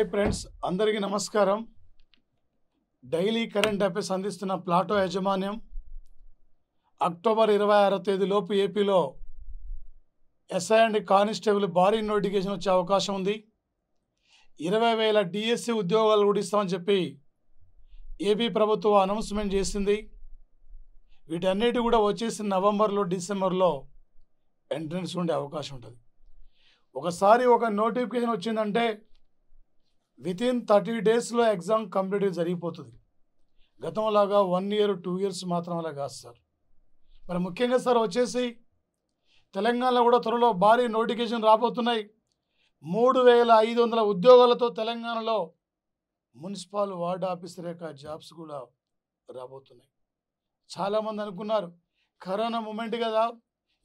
hi friends అందరికీ నమస్కారం daily current affairs అందిస్తున్న ప్లాటో యాజమాన్యం అక్టోబర్ ఇరవై ఆరో తేదీలోపు ఏపీలో ఎస్ఐ అండ్ కానిస్టేబుల్ భారీ నోటిఫికేషన్ వచ్చే అవకాశం ఉంది ఇరవై వేల డిఎస్సి ఉద్యోగాలు ఇస్తామని చెప్పి ఏపీ ప్రభుత్వం అనౌన్స్మెంట్ చేసింది వీటన్నిటి కూడా వచ్చేసి నవంబర్లో డిసెంబర్లో ఎంట్రన్స్ ఉండే అవకాశం ఉంటుంది ఒకసారి ఒక నోటిఫికేషన్ వచ్చిందంటే విత్ ఇన్ థర్టీ డేస్లో ఎగ్జామ్ కంప్లీట్ జరిగిపోతుంది గతంలాగా వన్ ఇయర్ టూ ఇయర్స్ మాత్రం అలా కాదు సార్ మరి ముఖ్యంగా సార్ వచ్చేసి తెలంగాణలో కూడా త్వరలో భారీ నోటిఫికేషన్ రాబోతున్నాయి మూడు వేల ఐదు వందల ఉద్యోగాలతో తెలంగాణలో మున్సిపల్ వార్డ్ ఆఫీసర్ యొక్క జాబ్స్ కూడా రాబోతున్నాయి చాలామంది అనుకున్నారు కరోనా మూమెంట్ కదా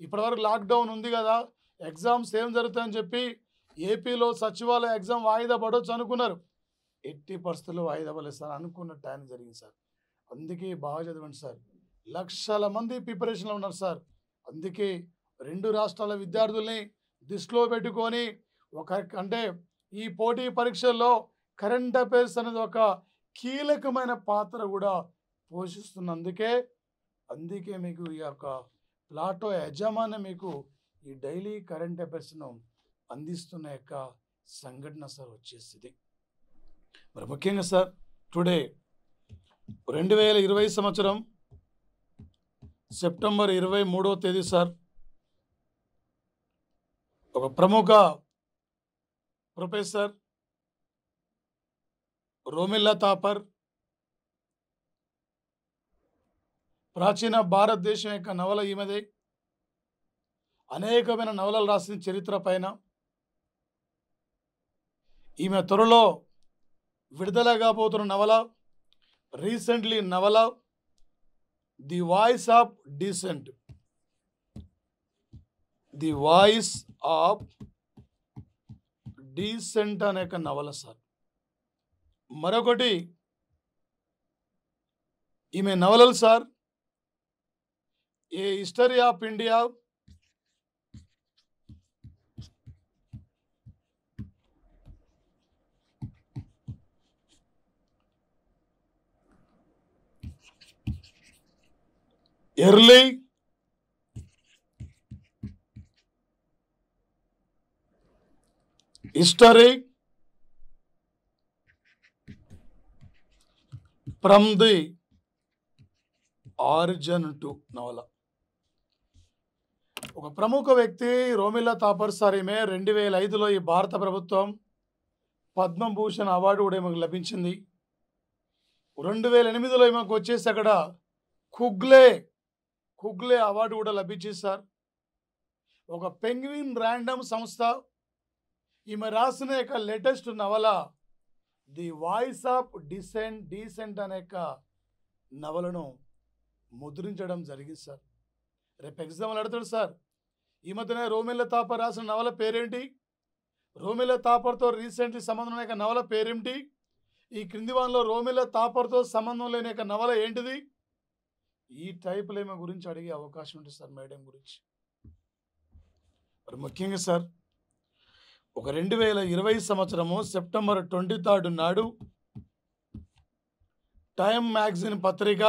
ఇప్పటివరకు లాక్డౌన్ ఉంది కదా ఎగ్జామ్స్ ఏం జరుగుతాయని చెప్పి ఏపీలో సచివాలయ ఎగ్జామ్ వాయిదా పడవచ్చు అనుకున్నారు ఎట్టి పరిస్థితుల్లో వాయిదా పడలేదు సార్ అనుకున్న టైం జరిగింది సార్ అందుకే బాగా చదవండి సార్ లక్షల మంది ప్రిపరేషన్లో ఉన్నారు సార్ అందుకే రెండు రాష్ట్రాల విద్యార్థుల్ని దృష్టిలో పెట్టుకొని ఒక అంటే ఈ పోటీ పరీక్షల్లో కరెంట్ అఫైర్స్ అనేది ఒక కీలకమైన పాత్ర కూడా పోషిస్తున్నందుకే అందుకే మీకు ఈ యొక్క ప్లాటో యజమాని మీకు ఈ డైలీ కరెంట్ అఫైర్స్ను అందిస్తున్న యొక్క సంఘటన సార్ వచ్చేసింది మరి ముఖ్యంగా సార్ టుడే రెండు వేల ఇరవై సంవత్సరం సెప్టెంబర్ ఇరవై మూడవ తేదీ సార్ ఒక ప్రముఖ ప్రొఫెసర్ రోమిల్లా తాపర్ ప్రాచీన భారతదేశం యొక్క నవల ఈమెదే అనేకమైన నవలలు రాసిన చరిత్ర పైన ఈమె త్వరలో విడుదల కాబోతున్న నవల రీసెంట్లీ నవల the voice of descent the voice of descent అనే ఒక నవల సార్ మరొకటి ఈమె నవలలు sir a history of India early history from the origin to నవల ఒక ప్రముఖ వ్యక్తి రోమిలా తాపర్సారి మే రెండు వేల ఐదులో ఈ భారత ప్రభుత్వం పద్మభూషణ్ అవార్డు కూడా ఈమెకు లభించింది రెండు వేల ఎనిమిదిలో ఈమెకు వచ్చేసి అక్కడ కుగ్లే కుగ్లే అవార్డు కూడా లభించింది సార్ ఒక పెంగ్విన్ ర్యాండమ్ సంస్థ ఈమె రాసిన యొక్క లేటెస్ట్ నవల the voice of descent descent అనే యొక్క నవలను ముద్రించడం జరిగింది సార్ రేపు ఎగ్జామ్లు అడతాడు సార్ ఈ మధ్యనే రోమిల్ల తాపర్ రాసిన నవల పేరేంటి రోమిల్ల తాపర్తో రీసెంట్లీ సంబంధం లేక నవల పేరేమిటి ఈ క్రింది వానలో రోమిల్ల తాపర్తో సంబంధం లేని నవల ఏంటిది ఈ టైపులు ఏమో గురించి అడిగే అవకాశం ఉంటుంది సార్ మేడం గురించి మరి ముఖ్యంగా సార్ ఒక రెండు వేల ఇరవై సంవత్సరము సెప్టెంబర్ ట్వంటీ థర్డ్ నాడు టైమ్ మ్యాగ్జిన్ పత్రిక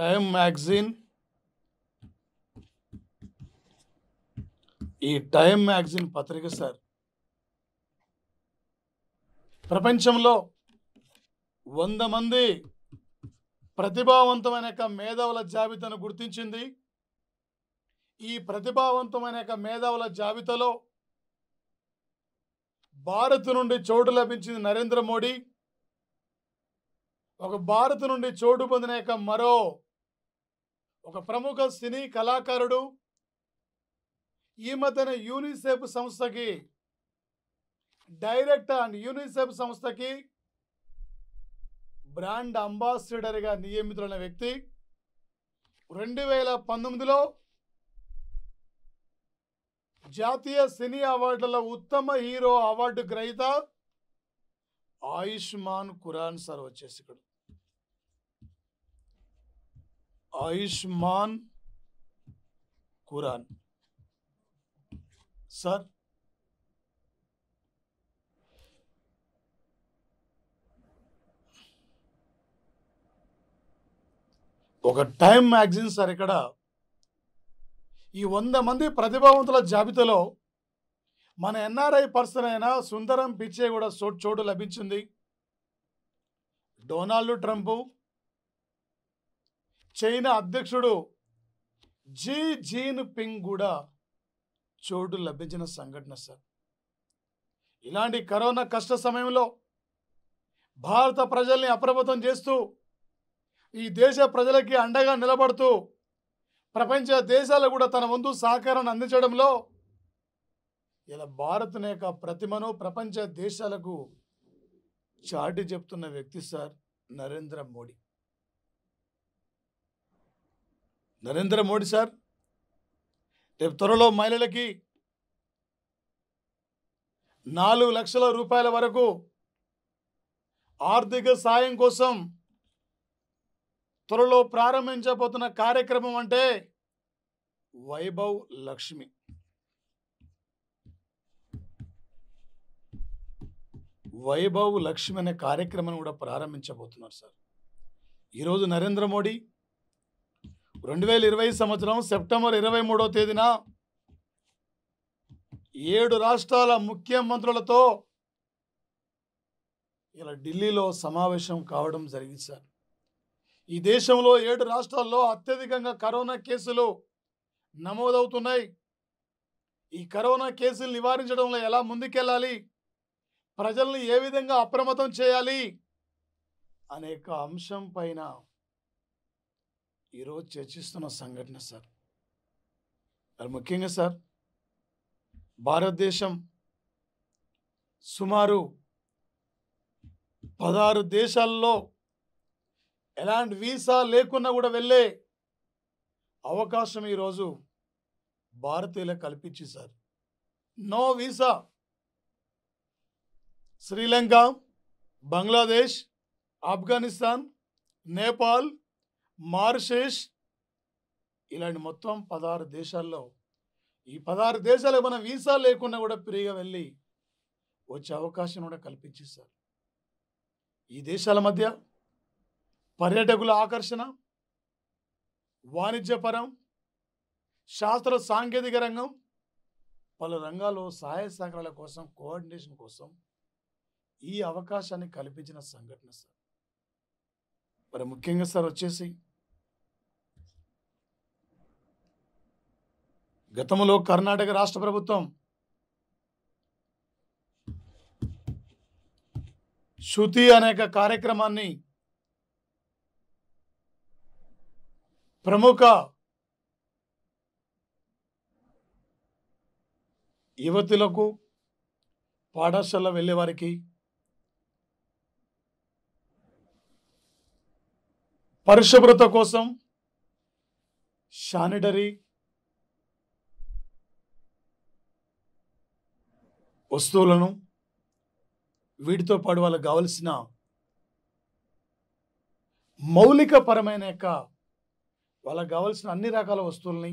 టైమ్ మ్యాగ్జిన్ ఈ టైమ్ మ్యాగ్జిన్ పత్రిక సార్ ప్రపంచంలో వంద మంది ప్రతిభావంతమైన యొక్క మేధావుల జాబితాను గుర్తించింది ఈ ప్రతిభావంతమైన యొక్క మేధావుల జాబితాలో భారత్ నుండి చోటు లభించింది నరేంద్ర మోడీ ఒక భారత్ నుండి చోటు పొందిన యొక్క మరో ఒక ప్రముఖ సినీ కళాకారుడు ఈ మధ్యన యూనిసెఫ్ సంస్థకి డైరెక్ట్ అండ్ యూనిసెఫ్ సంస్థకి బ్రాండ్ అంబాసిడర్గా నియమితులైన వ్యక్తి రెండు వేల పంతొమ్మిదిలో జాతీయ సినీ అవార్డులలో ఉత్తమ హీరో అవార్డు గ్రహీత ఆయుష్మాన్ ఖురాన్ సార్ వచ్చేసి ఇక్కడ ఆయుష్మాన్ ఖురాన్ సార్ ఒక టైం మ్యాగజైన్ సార్ ఇక్కడ ఈ వంద మంది ప్రతిభావంతుల జాబితాలో మన ఎన్ఆర్ఐ పర్సన్ అయిన సుందరం పిచ్చే కూడా చోటు లభించింది డొనాల్డ్ ట్రంప్ చైనా అధ్యక్షుడు జీ జీన్ పింగ్ కూడా చోటు లభించిన సంఘటన సార్ ఇలాంటి కరోనా కష్ట సమయంలో భారత ప్రజల్ని అప్రమత్తం చేస్తూ ఈ దేశ ప్రజలకి అండగా నిలబడుతూ ప్రపంచ దేశాలు కూడా తన వంతు సహకారాన్ని అందించడంలో ఇలా భారత్ యొక్క ప్రతిమను ప్రపంచ దేశాలకు చాటి చెప్తున్న వ్యక్తి సార్ నరేంద్ర మోడీ నరేంద్ర మోడీ సార్ రేపు త్వరలో మహిళలకి నాలుగు లక్షల రూపాయల వరకు ఆర్థిక సాయం కోసం త్వరలో ప్రారంభించబోతున్న కార్యక్రమం అంటే వైభవ్ లక్ష్మి వైభవ్ లక్ష్మి అనే కార్యక్రమం కూడా ప్రారంభించబోతున్నారు సార్ ఈరోజు నరేంద్ర మోడీ రెండు వేల ఇరవై సంవత్సరం సెప్టెంబర్ ఇరవై మూడవ తేదీన ఏడు రాష్ట్రాల ముఖ్యమంత్రులతో ఇలా ఢిల్లీలో సమావేశం కావడం జరిగింది సార్ ఈ దేశంలో ఏడు రాష్ట్రాల్లో అత్యధికంగా కరోనా కేసులు నమోదవుతున్నాయి ఈ కరోనా కేసులు నివారించడంలో ఎలా ముందుకెళ్ళాలి ప్రజల్ని ఏ విధంగా అప్రమత్తం చేయాలి అనేక అంశం పైన ఈరోజు చర్చిస్తున్న సంఘటన సార్ మరి ముఖ్యంగా సార్ భారతదేశం సుమారు పదహారు దేశాల్లో ఎలాంటి వీసా లేకున్నా కూడా వెళ్ళే అవకాశం ఈరోజు భారతీయులకు కల్పించేశారు no visa Sri Lanka Bangladesh Afghanistan Nepal Mauritius ఇలాంటి మొత్తం పదహారు దేశాల్లో ఈ పదహారు దేశాలకు మనం వీసా లేకుండా కూడా ఫ్రీగా వెళ్ళి వచ్చే అవకాశం కూడా కల్పించేశారు ఈ దేశాల మధ్య పర్యాటకుల ఆకర్షణ వాణిజ్యపరం శాస్త్ర సాంకేతిక రంగం పలు రంగాల్లో సహాయ సహకారాల కోసం కోఆర్డినేషన్ కోసం ఈ అవకాశాన్ని కల్పించిన సంఘటన సార్ మరి ముఖ్యంగా సార్ వచ్చేసి గతంలో కర్ణాటక రాష్ట్ర ప్రభుత్వం శృతి అనేక కార్యక్రమాన్ని ప్రముఖ యువతులకు పాఠశాల వెళ్ళేవారికి పరిశుభ్రత కోసం శానిటరీ వస్తువులను వీటితో పాటు వాళ్ళకు కావలసిన మౌలికపరమైన యొక్క వాళ్ళకు కావాల్సిన అన్ని రకాల వస్తువుల్ని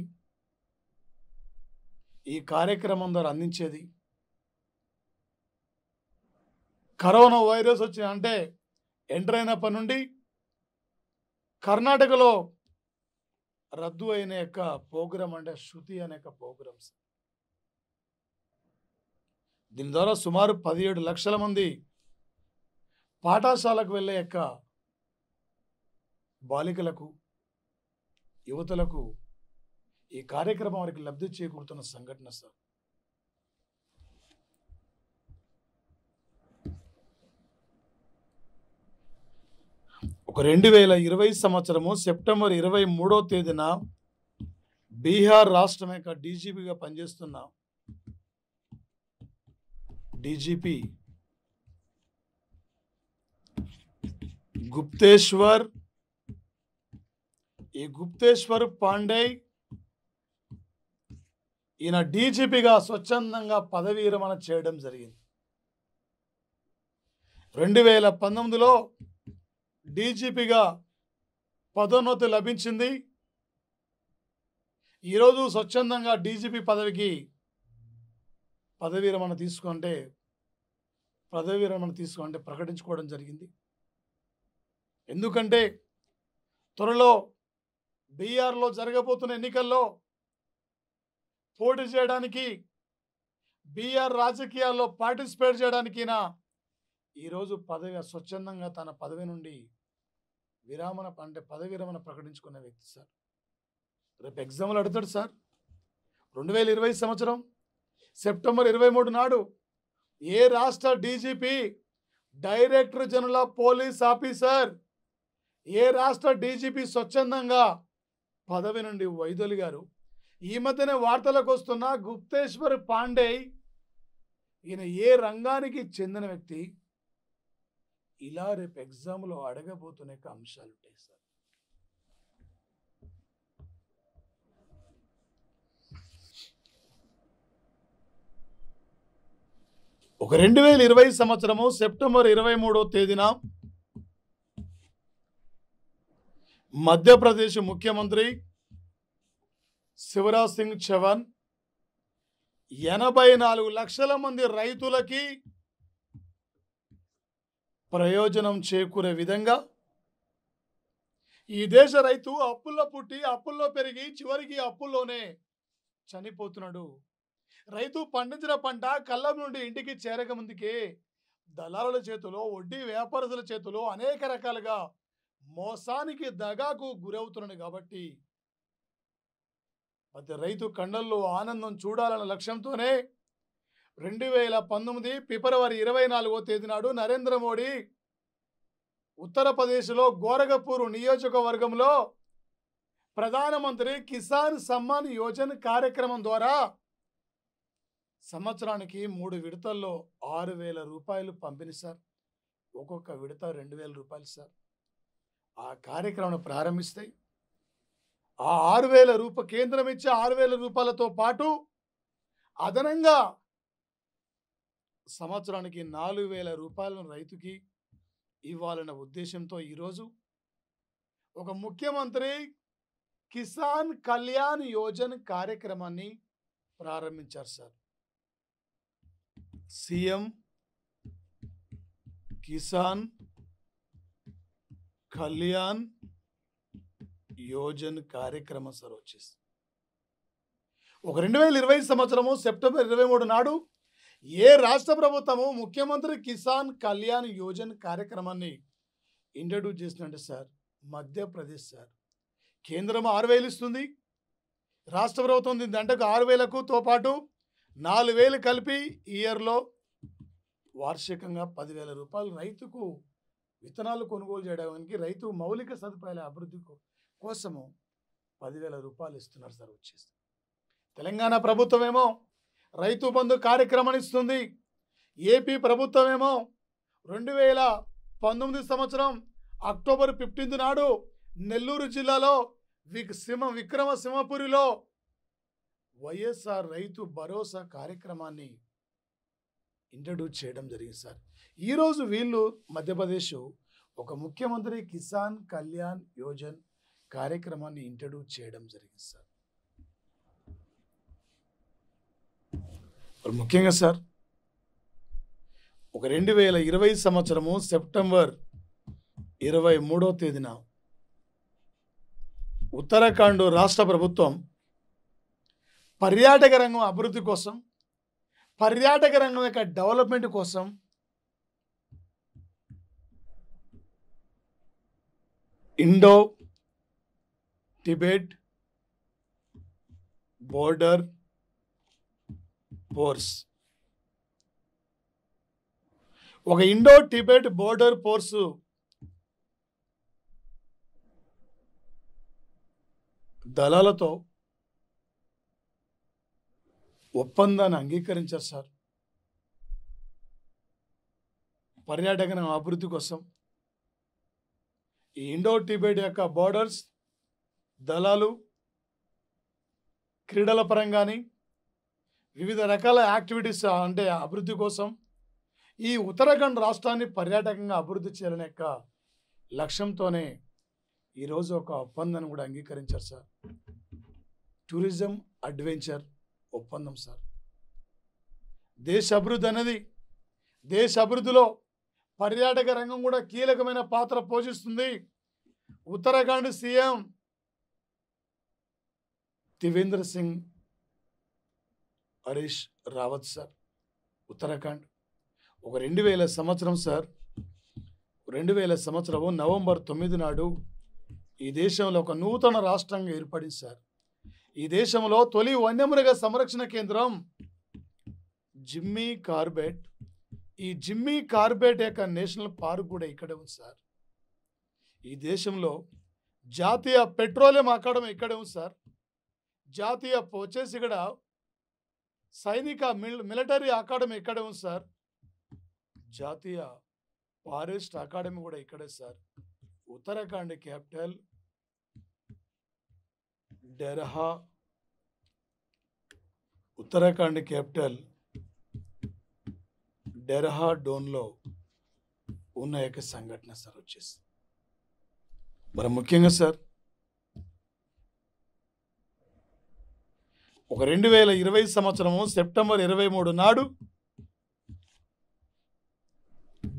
ఈ కార్యక్రమం ద్వారా అందించేది కరోనా వైరస్ వచ్చిన అంటే ఎంటర్ అయినప్పటి నుండి కర్ణాటకలో రద్దు అయిన యొక్క ప్రోగ్రామ్ అంటే శృతి అనే యొక్క ప్రోగ్రామ్స్ దీని ద్వారా సుమారు పదిహేడు లక్షల మంది పాఠశాలకు వెళ్ళే యొక్క బాలికలకు యువతలకు ఈ కార్యక్రమం వారికి లబ్ధి చేకూరుతున్న సంఘటన సార్ ఒక రెండు వేల ఇరవై సంవత్సరము సెప్టెంబర్ ఇరవై మూడో తేదీన బీహార్ రాష్ట్రం యొక్క డీజీపీగా పనిచేస్తున్న డీజీపీ గుప్తేశ్వర్ గుప్తేశ్వర్ పాండే ఈయన డీజీపీగా స్వచ్ఛందంగా పదవీ విరమణ చేయడం జరిగింది రెండు వేల పంతొమ్మిదిలో డీజీపీగా పదోన్నతి లభించింది ఈరోజు స్వచ్ఛందంగా డీజీపీ పదవికి పదవీ విరమణ తీసుకుంటే పదవీ విరమణ తీసుకుంటే ప్రకటించుకోవడం జరిగింది ఎందుకంటే త్వరలో బీఆర్లో జరగబోతున్న ఎన్నికల్లో పోటీ చేయడానికి బీఆర్ రాజకీయాల్లో పార్టిసిపేట్ చేయడానికి ఈరోజు పదవి స్వచ్ఛందంగా తన పదవి నుండి విరామణ అంటే పదవి విరమణ ప్రకటించుకున్న వ్యక్తి సార్ రేపు ఎగ్జామ్లు అడుగుతాడు సార్ రెండు వేల ఇరవై సంవత్సరం సెప్టెంబర్ ఇరవై మూడు నాడు ఏ రాష్ట్ర DGP director general of police officer ఏ రాష్ట్ర డీజీపీ స్వచ్ఛందంగా పదవి నుండి వైదొలిగారు ఈ మధ్యనే వార్తలకు వస్తున్న గుప్తేశ్వర్ పాండే ఈయన ఏ రంగానికి చెందిన వ్యక్తి ఇలా రేపు ఎగ్జామ్లో అడగబోతున్న అంశాలు ఉంటాయి సార్ ఒక రెండు వేల ఇరవై సంవత్సరము సెప్టెంబర్ ఇరవై మూడో తేదీన మధ్యప్రదేశ్ ముఖ్యమంత్రి శివరాజ్ సింగ్ చౌహాన్ ఎనభై నాలుగు లక్షల మంది రైతులకి ప్రయోజనం చేకూరే విధంగా ఈ దేశ రైతు అప్పుల్లో పుట్టి అప్పుల్లో పెరిగి చివరికి అప్పుల్లోనే చనిపోతున్నాడు రైతు పండించిన పంట కళ్ళం నుండి ఇంటికి చేరక ముందుకే దళారుల చేతిలో వడ్డీ వ్యాపారస్తుల చేతిలో అనేక రకాలుగా మోసానికి దగాకు గురవుతున్నాడు కాబట్టి ప్రతి రైతు కండల్లో ఆనందం చూడాలన్న లక్ష్యంతోనే రెండు వేల పంతొమ్మిది ఫిబ్రవరి ఇరవై నాలుగో తేదీ నాడు నరేంద్ర మోడీ ఉత్తరప్రదేశ్లో గోరఖపూర్ నియోజకవర్గంలో ప్రధానమంత్రి కిసాన్ సమ్మాన్ యోజన కార్యక్రమం ద్వారా సంవత్సరానికి మూడు విడతల్లో ఆరు వేల రూపాయలు పంపిణీ సార్ ఒక్కొక్క విడత రెండు వేల రూపాయలు సార్ ఆ కార్యక్రమం ప్రారంభిస్తాయి ఆ ఆరు వేల రూప కేంద్రం ఇచ్చే ఆరు వేల రూపాయలతో పాటు అదనంగా సంవత్సరానికి నాలుగు వేల రూపాయలను రైతుకి ఇవ్వాలన్న ఉద్దేశంతో ఈరోజు ఒక ముఖ్యమంత్రి కిసాన్ కళ్యాణ్ యోజన కార్యక్రమాన్ని ప్రారంభించారు సార్ సీఎం కిసాన్ కళ్యాణ్ యోజన్ కార్యక్రమ సరోచిస్ ఒక రెండు వేల ఇరవై సంవత్సరము సెప్టెంబర్ ఇరవై మూడు నాడు ఏ రాష్ట్ర ప్రభుత్వము ముఖ్యమంత్రి కిసాన్ కళ్యాణ్ యోజన్ కార్యక్రమాన్ని ఇంట్రడ్యూస్ చేసిందంటే సార్ మధ్యప్రదేశ్ సార్ కేంద్రం ఆరు వేలు ఇస్తుంది రాష్ట్ర ప్రభుత్వం దంటకు ఆరు వేలకుతో పాటు నాలుగు వేలు కలిపి ఇయర్లో వార్షికంగా పదివేల రూపాయలు రైతుకు విత్తనాలు కొనుగోలు చేయడానికి రైతు మౌలిక సదుపాయాల అభివృద్ధి కోసము పదివేల రూపాయలు ఇస్తున్నారు సార్ వచ్చేసి తెలంగాణ ప్రభుత్వం ఏమో రైతు బంధు కార్యక్రమాన్ని ఇస్తుంది ఏపీ ప్రభుత్వం ఏమో రెండు వేల పంతొమ్మిది సంవత్సరం అక్టోబర్ ఫిఫ్టీన్త్ నాడు నెల్లూరు జిల్లాలో విక్ సింహ విక్రమ సింహపురిలో వైఎస్ఆర్ రైతు భరోసా కార్యక్రమాన్ని ఇంట్రడ్యూస్ చేయడం జరిగింది సార్ ఈరోజు వీళ్ళు మధ్యప్రదేశ్ ఒక ముఖ్యమంత్రి కిసాన్ కళ్యాణ్ యోజన్ కార్యక్రమాన్ని ఇంట్రడ్యూస్ చేయడం జరిగింది సార్ ముఖ్యంగా సార్ ఒక రెండు వేల ఇరవై సంవత్సరము సెప్టెంబర్ ఇరవై మూడో తేదీన ఉత్తరాఖండ్ రాష్ట్ర ప్రభుత్వం పర్యాటక రంగం అభివృద్ధి కోసం పర్యాటక రంగం యొక్క డెవలప్మెంట్ కోసం ఇండో టిబెట్ బోర్డర్ ఫోర్స్ ఒక ఇండో టిబెట్ బోర్డర్ ఫోర్సు దళాలతో ఒప్పందాన్ని అంగీకరించారు సార్ పర్యాటకం అభివృద్ధి కోసం ఇండో టిబెట్ యొక్క బార్డర్స్ దళాలు క్రీడల పరంగాని వివిధ రకాల యాక్టివిటీస్ అంటే అభివృద్ధి కోసం ఈ ఉత్తరాఖండ్ రాష్ట్రాన్ని పర్యాటకంగా అభివృద్ధి చేయాలనే యొక్క లక్ష్యంతోనే ఈరోజు ఒక ఒప్పందాన్ని కూడా అంగీకరించారు సార్ టూరిజం అడ్వెంచర్ ఒప్పందం సార్ దేశ అభివృద్ధి అన్నది దేశ అభివృద్ధిలో పర్యాటక రంగం కూడా కీలకమైన పాత్ర పోషిస్తుంది ఉత్తరాఖండ్ సీఎం త్రివేంద్ర సింగ్ హరీష్ రావత్ సార్ ఉత్తరాఖండ్ ఒక రెండు వేల సంవత్సరం సార్ రెండు వేల సంవత్సరం నవంబర్ తొమ్మిది నాడు ఈ దేశంలో ఒక నూతన రాష్ట్రంగా ఏర్పడింది సార్ ఈ దేశంలో తొలి వన్యమృగ సంరక్షణ కేంద్రం జిమ్మీ కార్బెట్ ఈ జిమ్మీ కార్బెట్ యొక్క నేషనల్ పార్క్ కూడా ఇక్కడే ఉంది సార్ ఈ దేశంలో జాతీయ పెట్రోలియం అకాడమీ ఇక్కడే ఉంది సార్ జాతీయ వచ్చేసి ఇక్కడ సైనిక మిలిటరీ అకాడమీ ఇక్కడే ఉంది సార్ జాతీయ ఫారెస్ట్ అకాడమీ కూడా ఇక్కడే sir Uttarakhand capital Dehra Uttarakhand capital Dehra డోన్లో ఉన్న యొక్క సంఘటన సార్ వచ్చేసి మరి ముఖ్యంగా సార్ ఒక రెండు వేల ఇరవై సంవత్సరము సెప్టెంబర్ ఇరవై మూడు నాడు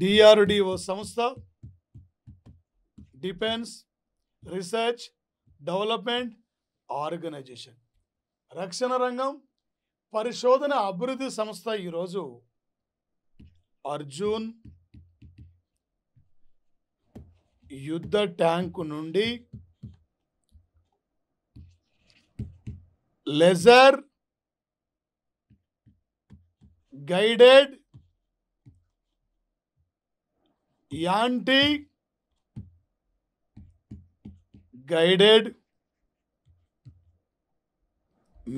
డిఆర్డిఓ సంస్థ డిఫెన్స్ రీసెర్చ్ డెవలప్మెంట్ ఆర్గనైజేషన్ రక్షణ రంగం పరిశోధన అభివృద్ధి సంస్థ ఈరోజు అర్జున్ యుద్ధ ట్యాంకు నుండి లెజర్ గైడెడ్ యాంటీ గైడెడ్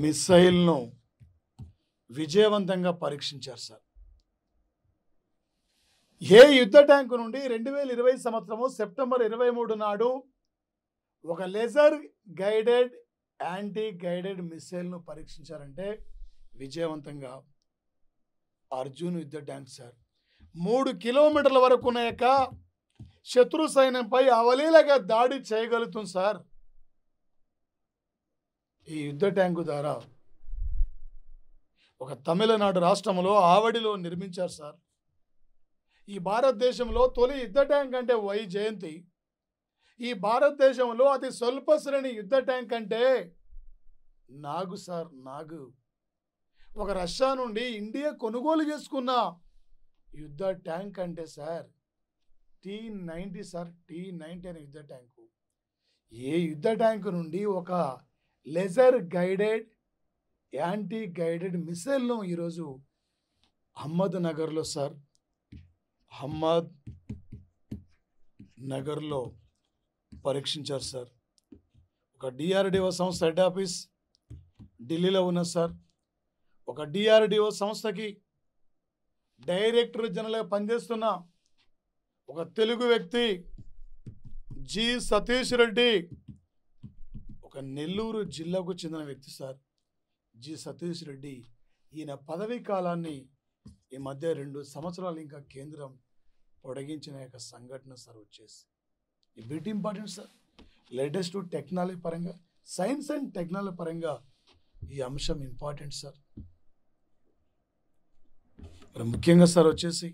మిస్సైల్ను విజయవంతంగా పరీక్షించారు సార్ ఏ యుద్ధ ట్యాంకు నుండి రెండు వేల ఇరవై సంవత్సరము సెప్టెంబర్ ఇరవై మూడు నాడు ఒక లేజర్ గైడెడ్ యాంటీ గైడెడ్ మిస్సైల్ను పరీక్షించారంటే విజయవంతంగా అర్జున్ యుద్ధ ట్యాంక్ సార్ మూడు కిలోమీటర్ల వరకు ఉన్న శత్రు సైన్యంపై అవలీలగా దాడి చేయగలుగుతుంది సార్ ఈ యుద్ధ ట్యాంకు ద్వారా ఒక తమిళనాడు రాష్ట్రంలో ఆవడిలో నిర్మించారు సార్ ఈ భారతదేశంలో తొలి యుద్ధ ట్యాంక్ అంటే వై జయంతి ఈ భారతదేశంలో అతి స్వల్ప శ్రేణి యుద్ధ ట్యాంక్ అంటే నాగు సార్ నాగు ఒక రష్యా నుండి ఇండియా కొనుగోలు చేసుకున్న యుద్ధ ట్యాంక్ అంటే sir T ninety sir T ninety అనే యుద్ధ ట్యాంకు ఏ యుద్ధ ట్యాంకు నుండి ఒక లెజర్ గైడెడ్ యాంటీ గైడెడ్ మిసైల్ను ఈరోజు అహ్మద్ నగర్లో సార్ అహ్మద్ నగర్లో పరీక్షించారు సార్ ఒక డిఆర్డిఓ సంస్థ హెడ్ ఆఫీస్ ఢిల్లీలో ఉన్నది సార్ ఒక డిఆర్డిఓ సంస్థకి డైరెక్టర్ జనరల్గా పనిచేస్తున్న ఒక తెలుగు వ్యక్తి జి సతీష్ రెడ్డి ఒక నెల్లూరు జిల్లాకు చెందిన వ్యక్తి సార్ జి సతీష్ రెడ్డి ఈయన పదవీ కాలాన్ని ఈ మధ్య రెండు సంవత్సరాలు ఇంకా కేంద్రం పొడిగించిన యొక్క సంఘటన సార్ వచ్చేసి ఈ bit important sir latest technology పరంగా సైన్స్ అండ్ టెక్నాలజీ పరంగా ఈ అంశం ఇంపార్టెంట్ సార్ మరి ముఖ్యంగా సార్ వచ్చేసి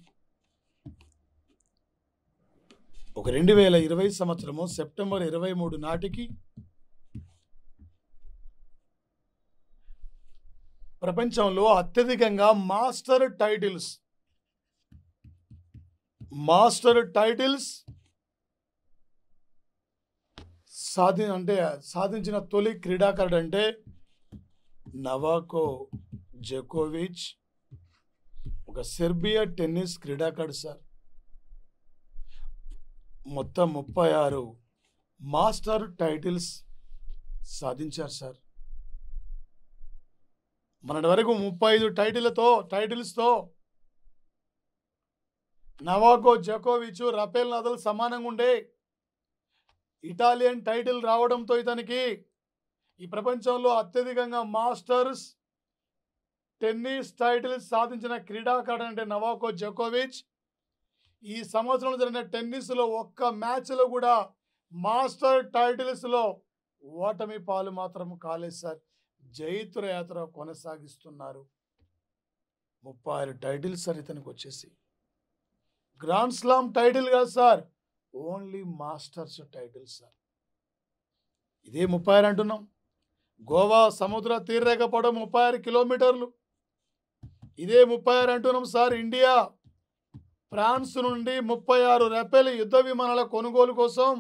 ఒక రెండు వేల ఇరవై సంవత్సరము సెప్టెంబర్ ఇరవై మూడు నాటికి ప్రపంచంలో అత్యధికంగా మాస్టర్ టైటిల్స్ మాస్టర్ టైటిల్స్ సాధి అంటే సాధించిన తొలి క్రీడాకారుడు అంటే నవాకో జకోవిచ్ ఒక సెర్బియా టెన్నిస్ క్రీడాకారుడు సార్ మొత్తం ముప్పై ఆరు మాస్టర్ టైటిల్స్ సాధించారు సార్ మనటి వరకు ముప్పై ఐదు టైటిల్తో టైటిల్స్తో నవాకో జకోవిచ్ రఫేల్ నదల్ సమానంగా ఉండే ఇటాలియన్ టైటిల్ రావడంతో ఇతనికి ఈ ప్రపంచంలో అత్యధికంగా మాస్టర్స్ టెన్నిస్ టైటిల్ సాధించిన క్రీడాకారుడు అంటే నవాకో జకోవిచ్ ఈ సంవత్సరం జరిగిన టెన్నిస్లో ఒక్క మ్యాచ్లో కూడా మాస్టర్ టైటిల్స్లో ఓటమి పాలు మాత్రం కాలేదు సార్ జైత్ర యాత్ర కొనసాగిస్తున్నారు ముప్పై ఆరు టైటిల్స్ సార్ ఇతనికి వచ్చేసి గ్రాండ్ స్లామ్ టైటిల్ కాదు sir only masters title sir ఇదే ముప్పై ఆరు అంటున్నాం గోవా సముద్ర తీర్రేఖ పొడవు ముప్పై ఆరు కిలోమీటర్లు ఇదే ముప్పై ఆరు అంటున్నాం సార్ ఇండియా ఫ్రాన్స్ నుండి ముప్పై ఆరు రెపెల్ యుద్ధ విమానాల కొనుగోలు కోసం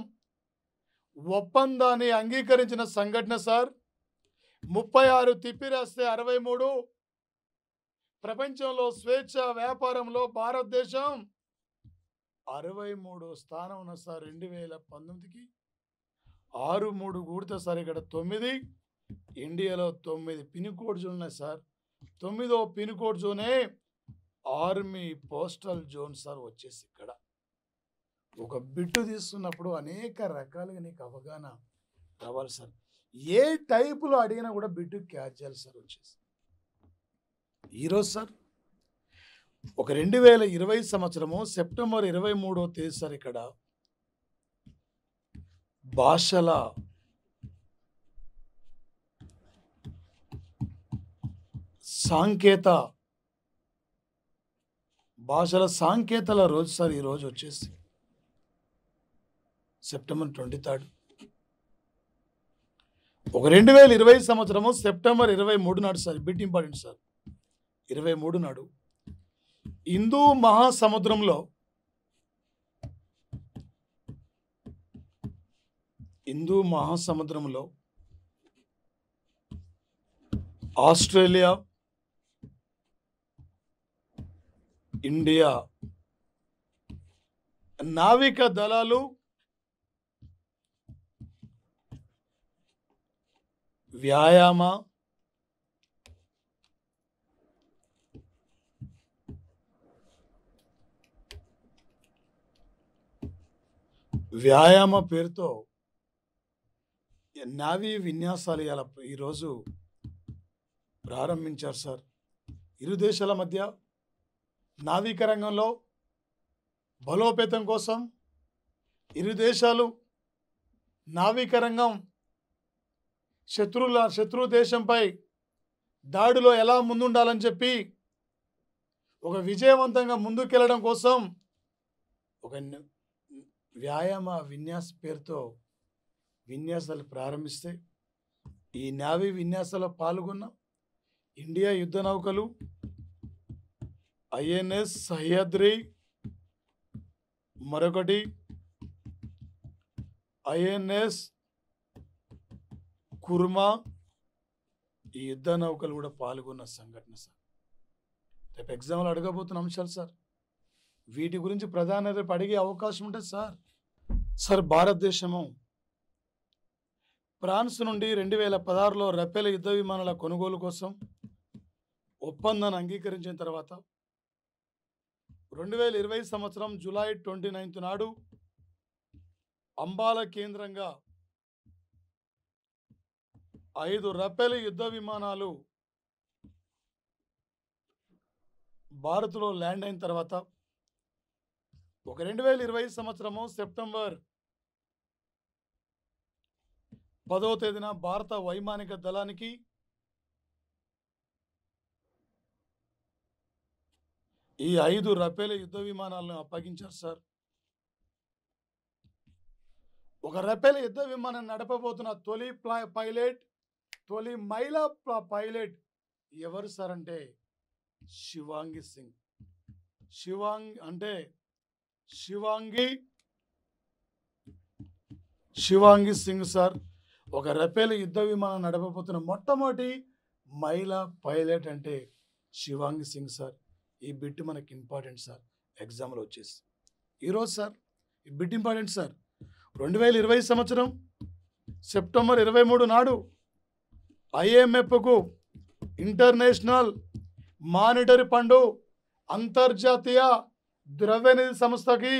ఒప్పందాన్ని అంగీకరించిన సంఘటన సార్ ముప్పై ఆరు తిప్పిరాస్తే అరవై మూడు ప్రపంచంలో స్వేచ్ఛ వ్యాపారంలో భారతదేశం అరవై మూడు స్థానం ఉన్న సార్ రెండు వేల పంతొమ్మిదికి ఆరు మూడు కూడితే సార్ ఇక్కడ తొమ్మిది ఇండియాలో తొమ్మిది పిన్ కోడ్ జోన్ ఉన్నాయి సార్ తొమ్మిదో పిన్ కోడ్ జోనే ఆర్మీ పోస్టల్ జోన్ సార్ వచ్చేసి ఇక్కడ ఒక బిట్టు తీస్తున్నప్పుడు అనేక రకాలుగా నీకు అవగాహన రావాలి సార్ ఏ టైపులో అడిగినా కూడా బిడ్డు క్యాచ్ చేయాలి సార్ వచ్చేసి ఈరోజు సార్ ఒక రెండు వేల ఇరవై సంవత్సరము సెప్టెంబర్ ఇరవై మూడో తేదీ సార్ ఇక్కడ భాషల సాంకేత భాషల సాంకేతల రోజు సార్ ఈరోజు వచ్చేసి సెప్టెంబర్ ట్వంటీ థర్డ్ ఒక రెండు వేల ఇరవై సంవత్సరము సెప్టెంబర్ ఇరవై మూడు నాడు సార్ బిట్ ఇంపార్టెంట్ సార్ ఇరవై మూడు నాడు హిందూ మహాసముద్రంలో హిందూ మహాసముద్రంలో ఆస్ట్రేలియా ఇండియా నావిక దళాలు వ్యాయామ వ్యాయామ పేరుతో నావీ విన్యాసాలు ఇలా ఈరోజు ప్రారంభించారు సార్ ఇరు దేశాల మధ్య నావిక రంగంలో బలోపేతం కోసం ఇరు దేశాలు నావిక రంగం శత్రువుల శత్రు దేశంపై దాడిలో ఎలా ముందుండాలని చెప్పి ఒక విజయవంతంగా ముందుకెళ్ళడం కోసం ఒక వ్యాయామ విన్యాస పేరుతో విన్యాసాలు ప్రారంభిస్తే ఈ నావీ విన్యాసాల్లో పాల్గొన్న ఇండియా యుద్ధ నౌకలు ఐఎన్ఎస్ సహ్యాద్రి మరొకటి ఐఎన్ఎస్ కుర్మా ఈ యుద్ధ నౌకలు కూడా పాల్గొన్న సంఘటన సార్ రేపు ఎగ్జామ్లో అడగబోతున్న అంశాలు సార్ వీటి గురించి ప్రధాన రేపు అడిగే అవకాశం ఉంటుంది సార్ సార్ భారతదేశము ఫ్రాన్స్ నుండి రెండు వేల పదహారులో రఫేల్ యుద్ధ విమానాల కొనుగోలు కోసం ఒప్పందాన్ని అంగీకరించిన తర్వాత రెండు వేల ఇరవై సంవత్సరం జూలై ట్వంటీ నైన్త్ నాడు అంబాల కేంద్రంగా ఐదు రఫేల్ యుద్ధ విమానాలు భారత్లో ల్యాండ్ అయిన తర్వాత ఒక రెండు వేల ఇరవై సంవత్సరము సెప్టెంబర్ పదవ తేదీన భారత వైమానిక దళానికి ఈ ఐదు రఫేల్ యుద్ధ విమానాలను అప్పగించారు సార్ ఒక రఫేల్ యుద్ధ విమానం నడపబోతున్న తొలి పైలట్ తొలి మైలా పైలట్ ఎవరు సార్ అంటే శివాంగి సింగ్ శివాంగ్ అంటే శివాంగి శివాంగి సింగ్ సార్ ఒక రఫేల్ యుద్ధ విమానం నడపబోతున్న మొట్టమొదటి మహిళా పైలట్ అంటే శివాంగి సింగ్ సార్ ఈ బిట్ మనకి ఇంపార్టెంట్ సార్ ఎగ్జామ్లో వచ్చేసి ఈరోజు సార్ ఈ బిట్ ఇంపార్టెంట్ సార్ రెండు వేల ఇరవై సంవత్సరం సెప్టెంబర్ ఇరవై మూడు నాడు ఐఎంఎఫ్కు ఇంటర్నేషనల్ మానిటరీ ఫండు అంతర్జాతీయ ద్రవ్యనిధి సంస్థకి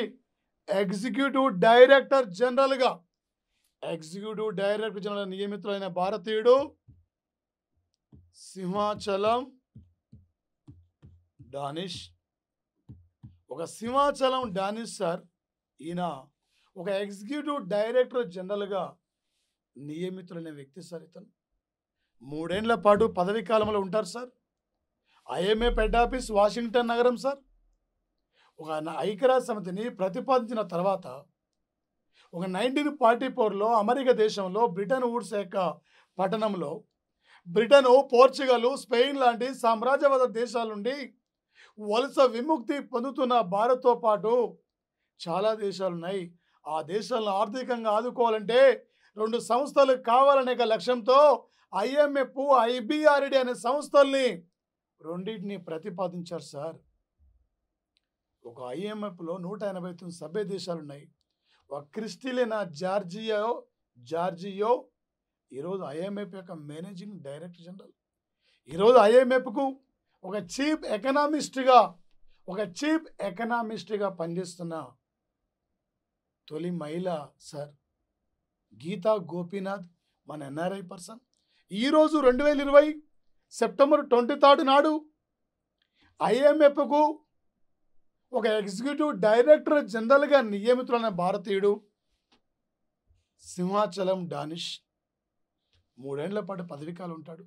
ఎగ్జిక్యూటివ్ డైరెక్టర్ జనరల్గా ఎగ్జిక్యూటివ్ డైరెక్టర్ జనరల్ నియమితులైన భారతీయుడు సింహాచలం డానిష్ ఒక సింహాచలం డానిష్ సార్ ఈయన ఒక ఎగ్జిక్యూటివ్ డైరెక్టర్ జనరల్గా నియమితులైన వ్యక్తి సార్ ఇతను మూడేళ్ల పాటు పదవీ కాలంలో ఉంటారు sir IMA head office Washington నగరం సార్ ఒక ఐక్యరాజ్య సమితిని ప్రతిపాదించిన తర్వాత ఒక నైన్టీన్ ఫార్టీ ఫోర్లో అమెరికా దేశంలో బ్రిటన్ ఊడ్స్ యొక్క పట్టణంలో బ్రిటను పోర్చుగల్ స్పెయిన్ లాంటి సామ్రాజ్యవాద దేశాల నుండి వలస విముక్తి పొందుతున్న భారత్తో పాటు చాలా దేశాలు ఉన్నాయి ఆ దేశాలను ఆర్థికంగా ఆదుకోవాలంటే రెండు సంస్థలు కావాలనే లక్ష్యంతో ఐఎంఎఫ్ ఐబిఆర్డి అనే సంస్థల్ని రెండింటిని ప్రతిపాదించారు సార్ ఒక ఐఎంఎఫ్లో నూట ఎనభై తొమ్మిది సభ్య దేశాలు ఉన్నాయి ఒక క్రిస్టిలినా జార్జియో జార్జియో ఈరోజు ఐఎంఎఫ్ యొక్క మేనేజింగ్ డైరెక్టర్ జనరల్ ఈరోజు ఐఎంఎఫ్కు ఒక చీఫ్ ఎకనామిస్ట్గా ఒక చీఫ్ ఎకనామిస్ట్గా పనిచేస్తున్న తొలి మహిళ సార్ గీతా గోపీనాథ్ మన ఎన్ఆర్ఐ పర్సన్ ఈరోజు రెండు వేల ఇరవై సెప్టెంబర్ ట్వంటీ థర్డ్ నాడు ఐఎంఎఫ్కు ఒక ఎగ్జిక్యూటివ్ డైరెక్టర్ జనరల్గా నియమితులైన భారతీయుడు సింహాచలం డానిష్ మూడేళ్ల పాటు పదవికాలు ఉంటాడు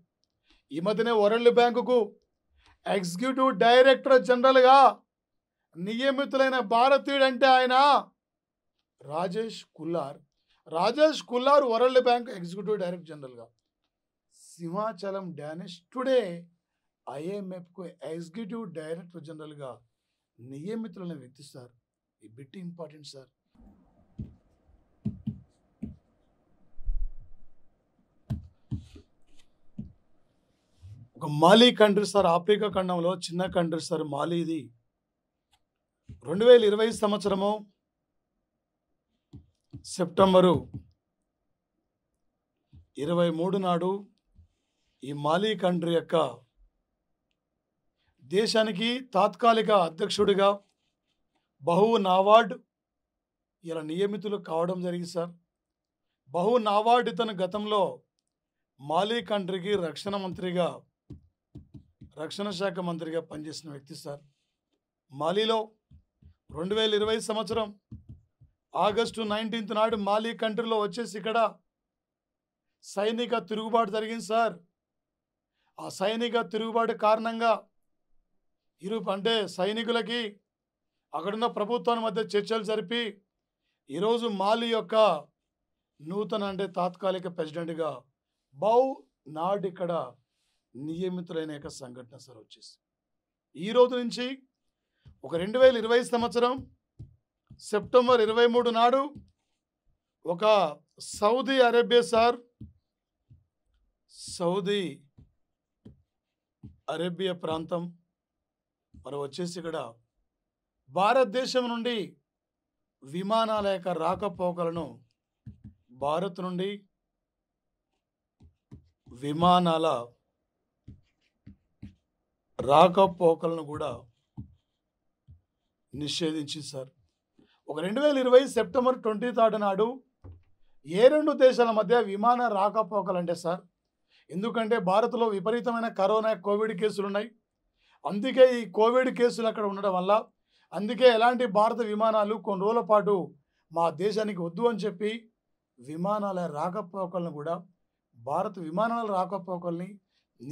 ఈ మధ్యనే వరల్డ్ బ్యాంకుకు ఎగ్జిక్యూటివ్ డైరెక్టర్ జనరల్గా నియమితులైన భారతీయుడు అంటే ఆయన Rajesh Khullar Rajesh Khullar world bank executive director జనరల్గా సింహాచలం డానిష్ టుడే ఐఎంఎఫ్కు ఎగ్జిక్యూటివ్ డైరెక్టర్ జనరల్గా నియమితులను వ్యక్తి సార్ ఈ బిట్ ఇంపార్టెంట్ సార్ ఒక మాలీ కంట్రీ సార్ ఆఫ్రికా ఖండంలో చిన్న కంట్రీ సార్ మాలీది రెండు వేల ఇరవై సంవత్సరము సెప్టెంబరు ఇరవై మూడు నాడు ఈ మాలీ కంట్రీ యొక్క దేశానికి తాత్కాలిక అధ్యక్షుడిగా బహు నావార్డ్ ఇలా నియమితులు కావడం జరిగింది సార్ బహు నావార్డ్ ఇతను గతంలో మాలీ కంట్రీకి రక్షణ మంత్రిగా రక్షణ శాఖ మంత్రిగా పనిచేసిన వ్యక్తి సార్ మాలీలో రెండు వేల ఇరవై సంవత్సరం ఆగస్టు నైన్టీన్త్ నాడు మాలీ కంట్రీలో వచ్చేసి ఇక్కడ సైనిక తిరుగుబాటు జరిగింది సార్ ఆ సైనిక తిరుగుబాటు కారణంగా ఇరు అంటే సైనికులకి అక్కడున్న ప్రభుత్వాన్ని మధ్య చర్చలు జరిపి ఈరోజు మాలి యొక్క నూతన అంటే తాత్కాలిక ప్రెసిడెంట్గా బౌ నాడ్ ఇక్కడ నియమితులైన యొక్క సంఘటన సార్ వచ్చేసి ఈరోజు నుంచి ఒక రెండు వేల ఇరవై సంవత్సరం సెప్టెంబర్ ఇరవై మూడు నాడు ఒక Saudi Arabia sir Saudi Arabia ప్రాంతం మరి వచ్చేసి ఇక్కడ భారతదేశం నుండి విమానాల యొక్క రాకపోకలను భారత్ నుండి విమానాల రాకపోకలను కూడా నిషేధించింది సార్ ఒక రెండు వేల ఇరవై సెప్టెంబర్ ట్వంటీ థర్డ్ నాడు ఏ రెండు దేశాల మధ్య విమాన రాకపోకలు అంటే సార్ ఎందుకంటే భారత్లో విపరీతమైన కరోనా కోవిడ్ కేసులు ఉన్నాయి అందుకే ఈ కోవిడ్ కేసులు అక్కడ ఉండడం వల్ల అందుకే ఎలాంటి భారత విమానాలు కొన్ని రోజుల పాటు మా దేశానికి వద్దు అని చెప్పి విమానాల రాకపోకలను కూడా భారత విమానాల రాకపోకల్ని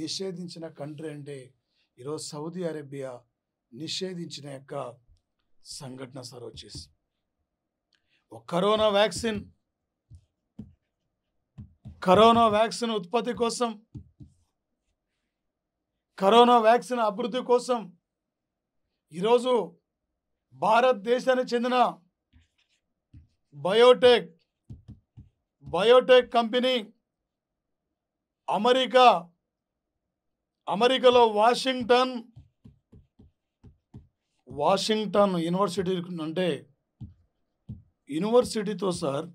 నిషేధించిన కంట్రీ అంటే ఈరోజు సౌదీ అరేబియా నిషేధించిన యొక్క సంఘటన సరోచేసి ఒక కరోనా వ్యాక్సిన్ కరోనా వ్యాక్సిన్ ఉత్పత్తి కోసం కరోనా వ్యాక్సిన్ అభివృద్ధి కోసం ఈరోజు భారతదేశానికి చెందిన బయోటెక్ బయోటెక్ కంపెనీ అమెరికా అమెరికాలో వాషింగ్టన్ వాషింగ్టన్ యూనివర్సిటీ అంటే యూనివర్సిటీతో సార్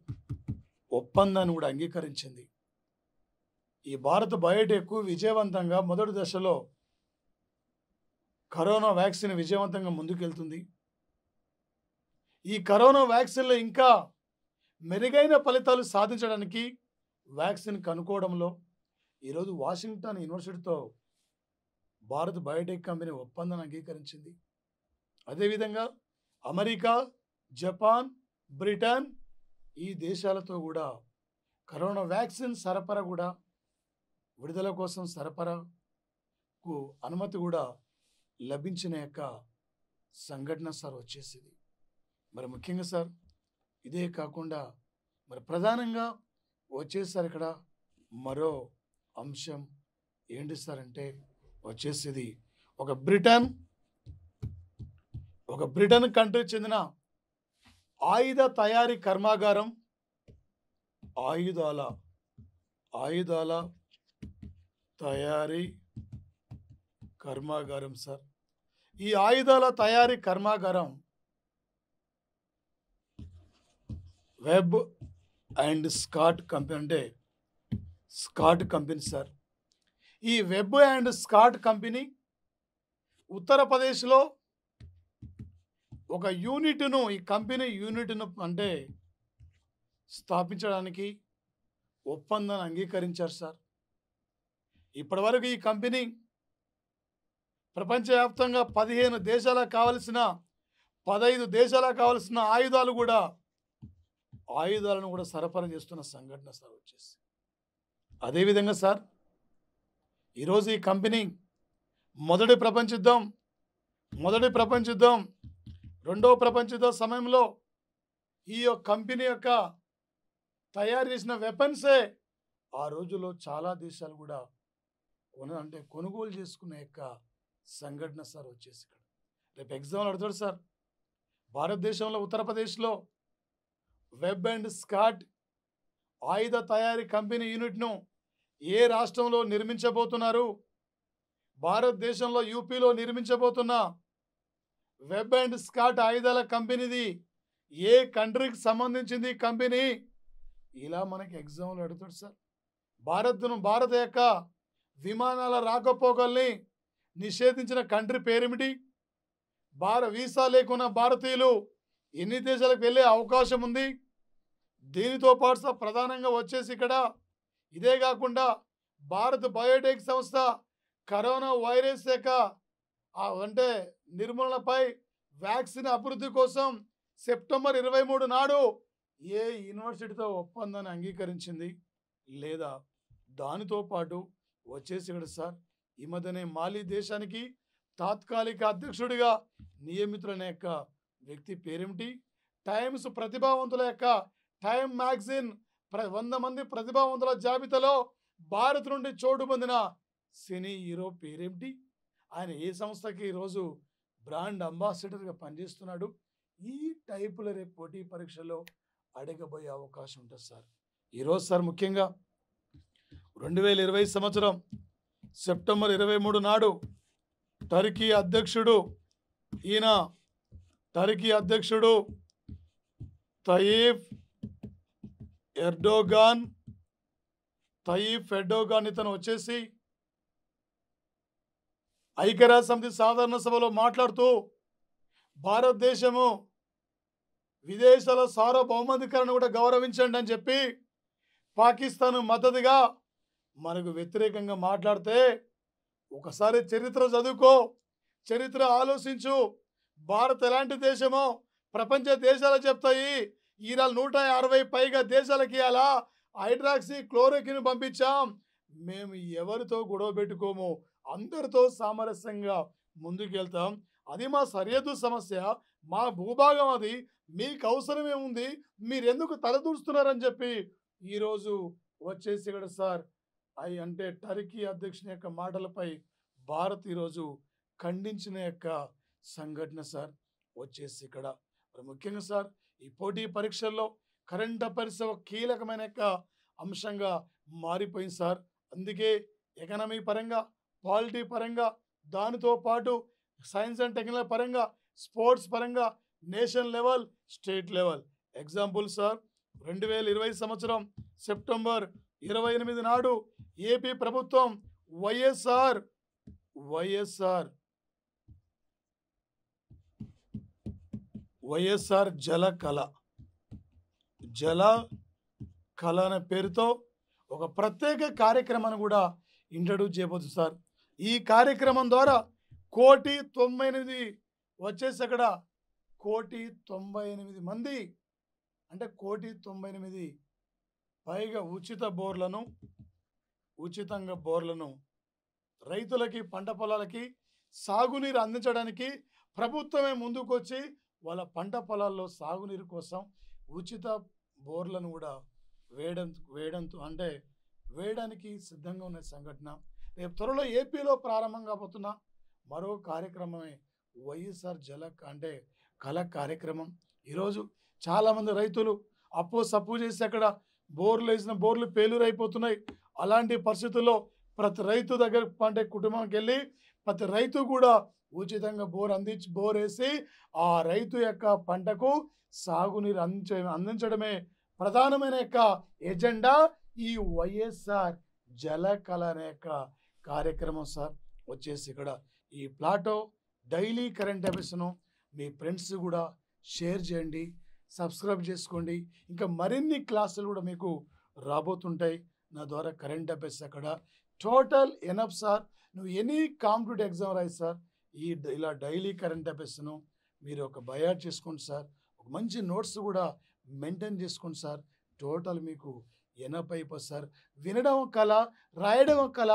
ఒప్పందాన్ని కూడా అంగీకరించింది ఈ భారత బయోటెక్ విజయవంతంగా మొదటి దశలో కరోనా వ్యాక్సిన్ విజయవంతంగా ముందుకెళ్తుంది ఈ కరోనా వ్యాక్సిన్లో ఇంకా మెరుగైన ఫలితాలు సాధించడానికి వ్యాక్సిన్ కనుక్కోవడంలో ఈరోజు వాషింగ్టన్ యూనివర్సిటీతో భారత్ బయోటెక్ కంపెనీ ఒప్పందాన్ని అంగీకరించింది అదేవిధంగా అమెరికా జపాన్ బ్రిటన్ ఈ దేశాలతో కూడా కరోనా వ్యాక్సిన్ సరఫరా కూడా విడుదల కోసం సరఫరాకు అనుమతి కూడా లభించిన యొక్క సంఘటన సార్ వచ్చేసింది మరి ముఖ్యంగా సార్ ఇదే కాకుండా మరి ప్రధానంగా వచ్చేసారి ఇక్కడ మరో అంశం ఏంటి సార్ అంటే వచ్చేసేది ఒక బ్రిటన్ ఒక బ్రిటన్ కంట్రీకి చెందిన ఆయుధ తయారీ కర్మాగారం ఆయుధాల ఆయుధాల తయారీ కర్మాగారం సార్ ఈ ఆయుధాల తయారీ కర్మాగారం వెబ్ అండ్ స్కాట్ కంపెనీ అంటే స్కాట్ కంపెనీ సార్ ఈ వెబ్ అండ్ స్కాట్ కంపెనీ ఉత్తరప్రదేశ్లో ఒక యూనిట్ను ఈ కంపెనీ యూనిట్ను అంటే స్థాపించడానికి ఒప్పందాన్ని అంగీకరించారు సార్ ఇప్పటివరకు ఈ కంపెనీ ప్రపంచవ్యాప్తంగా పదిహేను దేశాలకు కావలసిన పదహైదు దేశాలకు కావలసిన ఆయుధాలు కూడా ఆయుధాలను కూడా సరఫరా చేస్తున్న సంఘటన సార్ వచ్చేసి అదేవిధంగా సార్ ఈరోజు ఈ కంపెనీ మొదటి ప్రపంచ యుద్ధం మొదటి ప్రపంచ యుద్ధం రెండవ ప్రపంచ యుద్ధ సమయంలో ఈ కంపెనీ యొక్క తయారు చేసిన వెపన్సే ఆ రోజులో చాలా దేశాలు కూడా అంటే కొనుగోలు చేసుకున్న యొక్క సంఘటన సార్ వచ్చేసి ఇక్కడ రేపు ఎగ్జామ్లు అడుగుతాడు సార్ భారతదేశంలో ఉత్తరప్రదేశ్లో వెబ్ అండ్ స్కాట్ ఆయుధ తయారీ కంపెనీ యూనిట్ను ఏ రాష్ట్రంలో నిర్మించబోతున్నారు భారతదేశంలో యూపీలో నిర్మించబోతున్న వెబ్ అండ్ స్కాట్ ఆయుధాల కంపెనీది ఏ కంట్రీకి సంబంధించింది కంపెనీ ఇలా మనకి ఎగ్జామ్లు అడుగుతాడు సార్ భారత్ను భారత యొక్క విమానాల రాకపోకల్ని నిషేధించిన కంట్రీ పేరేమిటి భార వీసా లేకున్న భారతీయులు ఎన్ని దేశాలకు వెళ్ళే అవకాశం ఉంది దీనితో పాటు ప్రధానంగా వచ్చేసి ఇక్కడ ఇదే కాకుండా భారత్ బయోటెక్ సంస్థ కరోనా వైరస్ యొక్క అంటే నిర్మూలనపై వ్యాక్సిన్ అభివృద్ధి కోసం సెప్టెంబర్ ఇరవై మూడు నాడు ఏ యూనివర్సిటీతో ఒప్పందాన్ని అంగీకరించింది లేదా దానితో పాటు వచ్చేసాడు సార్ ఈ మధ్యనే మాలి దేశానికి తాత్కాలిక అధ్యక్షుడిగా నియమితులనే యొక్క వ్యక్తి పేరేమిటి టైమ్స్ ప్రతిభావంతుల యొక్క టైమ్ మ్యాగజైన్ ప్ర వంద మంది ప్రతిభావంతుల జాబితాలో భారత్ నుండి చోటు పొందిన సినీ హీరో పేరేమిటి ఆయన ఏ సంస్థకి ఈరోజు బ్రాండ్ అంబాసిడర్గా పనిచేస్తున్నాడు ఈ టైపుల రేపు పోటీ పరీక్షలో అడగబోయే అవకాశం ఉంటుంది సార్ ఈరోజు సార్ ముఖ్యంగా రెండు వేల ఇరవై సంవత్సరం సెప్టెంబర్ ఇరవై మూడు నాడు టర్కీ అధ్యక్షుడు ఈయన టర్కీ అధ్యక్షుడు తయీఫ్ ఎర్డోగాన్ తయీఫ్ ఎర్డోగాన్ ఇతను వచ్చేసి ఐక్యరాజ్యసమితి సాధారణ సభలో మాట్లాడుతూ భారతదేశము విదేశాల సార్వభౌమాధికారాన్ని కూడా గౌరవించండి అని చెప్పి పాకిస్తాన్ మద్దతుగా మనకు వ్యతిరేకంగా మాట్లాడితే ఒకసారి చరిత్ర చదువుకో చరిత్ర ఆలోచించు భారత్ ఎలాంటి దేశమో ప్రపంచ దేశాలు చెప్తాయి ఈనాడు నూట అరవై పైగా దేశాలకి అలా హైడ్రాక్సీ క్లోరోకిన్ పంపించాం మేము ఎవరితో గొడవ పెట్టుకోము అందరితో సామరస్యంగా ముందుకెళ్తాం అది మా సరిహద్దు సమస్య మా భూభాగం అది మీకు అవసరమే ఉంది మీరెందుకు తలదూరుస్తున్నారని చెప్పి ఈరోజు వచ్చేసి ఇక్కడ సార్ అవి అంటే టర్కీ అధ్యక్షుని యొక్క మాటలపై భారత్ ఈరోజు ఖండించిన యొక్క సంఘటన సార్ వచ్చేసి ఇక్కడ మరి ముఖ్యంగా సార్ ఈ పోటీ పరీక్షల్లో కరెంట్ అఫైర్స్ ఒక కీలకమైన యొక్క అంశంగా మారిపోయింది సార్ అందుకే ఎకనమీ పరంగా పాలిటీ పరంగా దానితో పాటు సైన్స్ అండ్ టెక్నాలజీ పరంగా స్పోర్ట్స్ పరంగా nation level state level example sir రెండు సంవత్సరం సెప్టెంబర్ ఇరవై ఎనిమిది నాడు ఏపీ ప్రభుత్వం వైఎస్ఆర్ వైఎస్ఆర్ వైఎస్ఆర్ జల కళ జల కళ అనే పేరుతో ఒక ప్రత్యేక కార్యక్రమాన్ని కూడా ఇంట్రడ్యూస్ చేయబోతుంది సార్ ఈ కార్యక్రమం ద్వారా కోటి తొంభై ఎనిమిది వచ్చేసి అక్కడ కోటి తొంభై ఎనిమిది మంది అంటే కోటి తొంభై ఎనిమిది పైగా ఉచిత బోర్లను ఉచితంగా బోర్లను రైతులకి పంట పొలాలకి సాగునీరు అందించడానికి ప్రభుత్వమే ముందుకొచ్చి వాళ్ళ పంట పొలాల్లో సాగునీరు కోసం ఉచిత బోర్లను కూడా వేయడం వేయడంతో అంటే వేయడానికి సిద్ధంగా ఉన్న సంఘటన రేపు త్వరలో ఏపీలో ప్రారంభం కాబోతున్న మరో కార్యక్రమమే వైఎస్ఆర్ జలక్ అంటే కళ కార్యక్రమం ఈరోజు చాలామంది రైతులు అప్పు సప్పు చేసి అక్కడ బోర్లు వేసిన బోర్లు పేలురు అయిపోతున్నాయి అలాంటి పరిస్థితుల్లో ప్రతి రైతు దగ్గర అంటే కుటుంబానికి వెళ్ళి ప్రతి రైతు కూడా ఉచితంగా బోర్ అందించి బోర్ వేసి ఆ రైతు యొక్క పంటకు సాగునీరు అందించ అందించడమే ప్రధానమైన యొక్క ఎజెండా ఈ వైఎస్ఆర్ జలకళ అనే యొక్క కార్యక్రమం సార్ వచ్చేసి ఇక్కడ ఈ ప్లాటో డైలీ కరెంట్ అఫేర్స్ను మీ ఫ్రెండ్స్ కూడా షేర్ చేయండి సబ్స్క్రైబ్ చేసుకోండి ఇంకా మరిన్ని క్లాసులు కూడా మీకు రాబోతుంటాయి నా ద్వారా కరెంట్ అఫేర్స్ అక్కడ టోటల్ ఎనఫ్ సార్ నువ్వు ఎనీ కాంపిటేటివ్ ఎగ్జామ్ రాయి సార్ ఈ ఇలా డైలీ కరెంట్ అఫేర్స్ను మీరు ఒక బయట చేసుకోండి సార్ ఒక మంచి నోట్స్ కూడా మెయింటైన్ చేసుకోండి సార్ టోటల్ మీకు ఎనభై సార్ వినడం కళ రాయడం కళ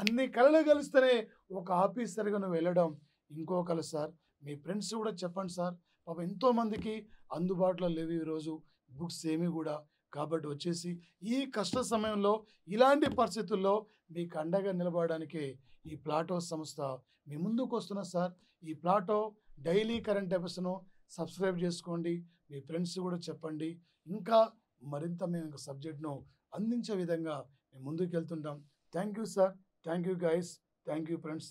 అన్ని కళలు కలిస్తేనే ఒక ఆఫీసర్గా నువ్వు వెళ్ళడం ఇంకో కళ సార్ మీ ఫ్రెండ్స్ కూడా చెప్పండి సార్ పాపం ఎంతోమందికి అందుబాటులో లేవు ఈరోజు బుక్స్ ఏమీ కూడా కాబట్టి వచ్చేసి ఈ కష్ట సమయంలో ఇలాంటి పరిస్థితుల్లో మీకు అండగా నిలబడడానికే ఈ ప్లాటో సంస్థ మీ ముందుకు వస్తున్నా సార్ ఈ ప్లాటో డైలీ కరెంట్ ఎపిసోడ్ను సబ్స్క్రైబ్ చేసుకోండి మీ ఫ్రెండ్స్ కూడా చెప్పండి ఇంకా మరింత మేము సబ్జెక్ట్ను అందించే విధంగా మేము ముందుకు వెళ్తుంటాం thank you sir thank you guys thank you friends